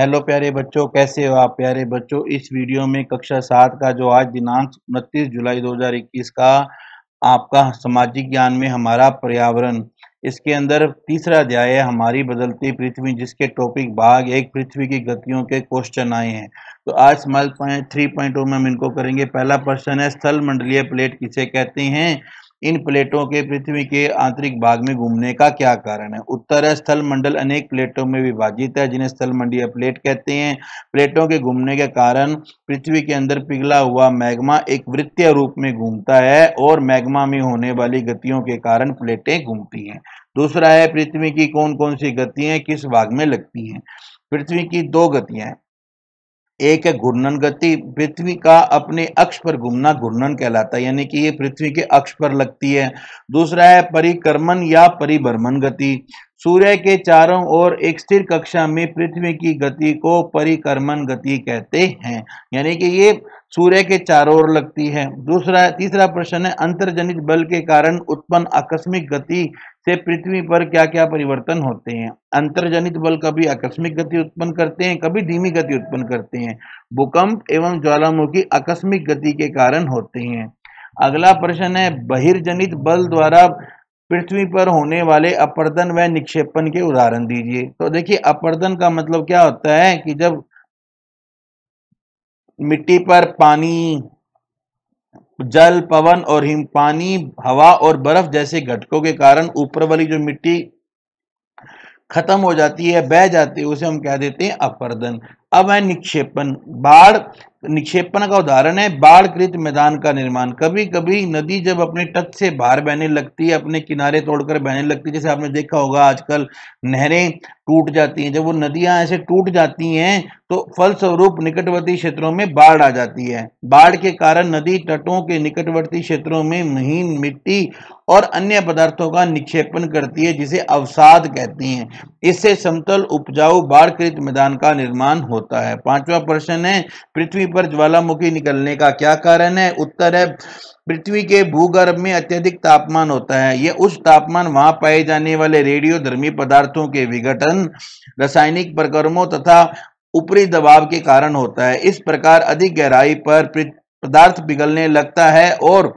hello प्यारे बच्चों कैसे हो आप प्यारे बच्चों इस वीडियो में कक्षा सात का जो आज दिनांक उनतीस जुलाई 2021 का आपका सामाजिक ज्ञान में हमारा पर्यावरण इसके अंदर तीसरा अध्याय है हमारी बदलती पृथ्वी जिसके टॉपिक भाग एक पृथ्वी की गतियों के क्वेश्चन आए हैं तो आज स्मॉल पॉइंट थ्री पॉइंट में हम इनको करेंगे पहला प्रश्न है स्थल मंडलीय प्लेट किसे कहते हैं इन प्लेटों के पृथ्वी के आंतरिक भाग में घूमने का क्या कारण है उत्तर है स्थल मंडल अनेक प्लेटों में विभाजित है जिन्हें स्थल मंडीय प्लेट कहते हैं प्लेटों के घूमने के कारण पृथ्वी के अंदर पिघला हुआ मैग्मा एक वृत्तीय रूप में घूमता है और मैग्मा में होने वाली गतियों के कारण प्लेटें घूमती हैं दूसरा है पृथ्वी की कौन कौन सी गतियां किस भाग में लगती हैं पृथ्वी की दो गतियां एक है घूर्णन गति पृथ्वी का अपने अक्ष पर घूमना घूर्णन कहलाता है यानी कि ये पृथ्वी के अक्ष पर लगती है दूसरा है परिक्रमण या परिभ्रमण गति सूर्य के चारों ओर एक स्थिर कक्षा में पृथ्वी की गति को परिक्रमण गति कहते हैं यानी कि ये सूर्य के चारों ओर लगती है दूसरा तीसरा प्रश्न है अंतर्जनित बल के कारण उत्पन्न आकस्मिक गति से पृथ्वी पर क्या क्या परिवर्तन होते हैं अंतर्जनित बल कभी आकस्मिक गति उत्पन्न करते हैं कभी धीमी गति उत्पन्न करते हैं भूकंप एवं ज्वालामुखी आकस्मिक गति के कारण होते हैं अगला प्रश्न है बहिर्जनित बल द्वारा पृथ्वी पर होने वाले अपर्दन व निक्षेपण के उदाहरण दीजिए तो देखिए अपर्दन का मतलब क्या होता है कि जब मिट्टी पर पानी जल पवन और हिम पानी हवा और बर्फ जैसे घटकों के कारण ऊपर वाली जो मिट्टी खत्म हो जाती है बह जाती है उसे हम कह देते हैं अपरदन अब है निक्षेपण बाढ़ निक्षेपण का उदाहरण है बाढ़कृत मैदान का निर्माण कभी कभी नदी जब अपने तट से बाहर बहने लगती है अपने किनारे तोड़कर बहने लगती है जैसे आपने देखा होगा आजकल नहरें टूट जाती हैं जब वो नदियां ऐसे टूट जाती हैं तो फलस्वरूप निकटवर्ती क्षेत्रों में बाढ़ आ जाती है बाढ़ के कारण नदी तटों के निकटवर्ती क्षेत्रों में महीन मिट्टी और अन्य पदार्थों का निक्षेपण करती है जिसे अवसाद कहती हैं इससे समतल उपजाऊ बाढ़कृत मैदान का निर्माण होता होता है पांचवा प्रश्न है पृथ्वी पर ज्वालामुखी निकलने का क्या कारण है उत्तर है पृथ्वी के भूगर्भ में अत्यधिक तापमान होता है यह उस तापमान वहां पाए जाने वाले रेडियो पदार्थों के विघटन रासायनिक प्रकर्मों तथा ऊपरी दबाव के कारण होता है इस प्रकार अधिक गहराई पर पदार्थ पिघलने लगता है और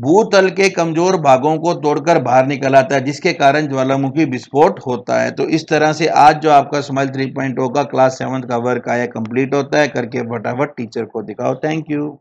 भूतल के कमजोर भागों को तोड़कर बाहर निकल आता है जिसके कारण ज्वालामुखी विस्फोट होता है तो इस तरह से आज जो आपका स्माइल थ्री पॉइंट का क्लास सेवन का वर्क आया कंप्लीट होता है करके फटाफट टीचर को दिखाओ थैंक यू